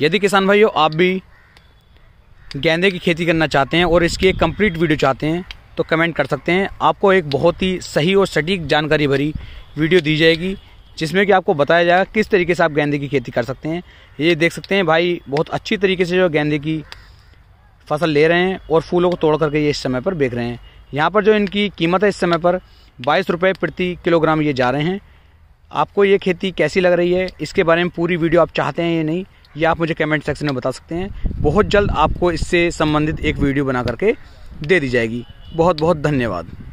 यदि किसान भाइयों आप भी गेंदे की खेती करना चाहते हैं और इसकी एक कंप्लीट वीडियो चाहते हैं तो कमेंट कर सकते हैं आपको एक बहुत ही सही और सटीक जानकारी भरी वीडियो दी जाएगी जिसमें कि आपको बताया जाएगा किस तरीके से आप गेंदे की खेती कर सकते हैं ये देख सकते हैं भाई बहुत अच्छी तरीके से जो गेंदे की फसल ले रहे हैं और फूलों को तोड़ करके ये इस समय पर बेच रहे हैं यहाँ पर जो इनकी कीमत है इस समय पर बाईस रुपये प्रति किलोग्राम ये जा रहे हैं आपको ये खेती कैसी लग रही है इसके बारे में पूरी वीडियो आप चाहते हैं या नहीं ये आप मुझे कमेंट सेक्शन में बता सकते हैं बहुत जल्द आपको इससे संबंधित एक वीडियो बना करके दे दी जाएगी बहुत बहुत धन्यवाद